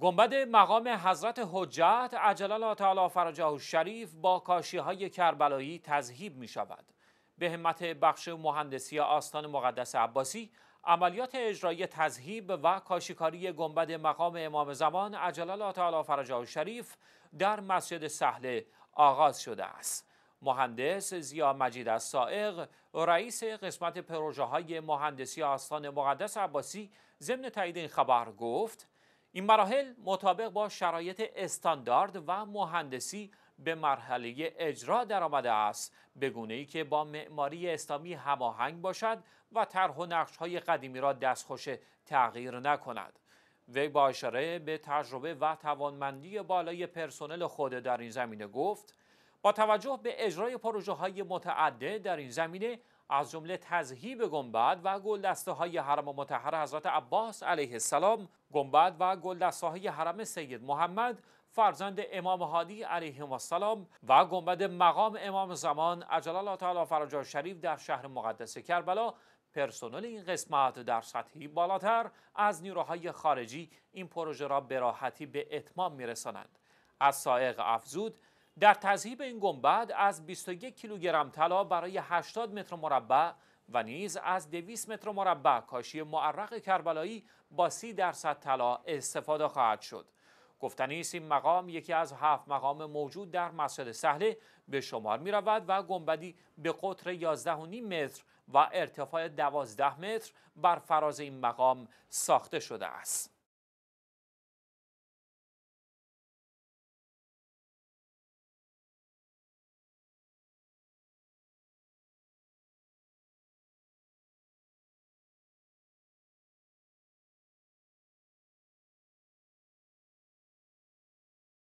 گنبد مقام حضرت حجت عجل تعالی فرجه و شریف با کاشی های کربلایی تذهیب می شود. به همت بخش مهندسی آستان مقدس عباسی عملیات اجرایی تذهیب و کاشیکاری گنبد مقام امام زمان عجل تعالی فرجه و شریف در مسجد سهله آغاز شده است. مهندس زیا مجید از سائق رئیس قسمت پروژه های مهندسی آستان مقدس عباسی ضمن تایید این خبر گفت این مراحل مطابق با شرایط استاندارد و مهندسی به مرحله اجرا درآمده است به گونه ای که با معماری اسلامی هماهنگ باشد و طرح و نقش های قدیمی را دستخوش تغییر نکند وی با اشاره به تجربه و توانمندی بالای پرسنل خود در این زمینه گفت با توجه به اجرای پروژه های متعدد در این زمینه از جمله تذهیب گنبد و دسته های حرم متحر حضرت عباس علیه السلام گنبد و دسته های حرم سید محمد فرزند امام هادی علیه السلام و گنبد مقام امام زمان عجل الله تعالی فرجا شریف در شهر مقدس کربلا پرسنل این قسمت در سطحی بالاتر از نیروهای خارجی این پروژه را به راحتی به اتمام میرسانند از سائق افزود در تذهیب این گنبد از 21 کیلوگرم طلا برای 80 متر مربع و نیز از 200 متر مربع کاشی معرق کربلایی با 30 درصد طلا استفاده خواهد شد. گفتنی است این مقام یکی از هفت مقام موجود در مسجد سهله به شمار می رود و گنبدی به قطر 11.5 متر و ارتفاع 12 متر بر فراز این مقام ساخته شده است.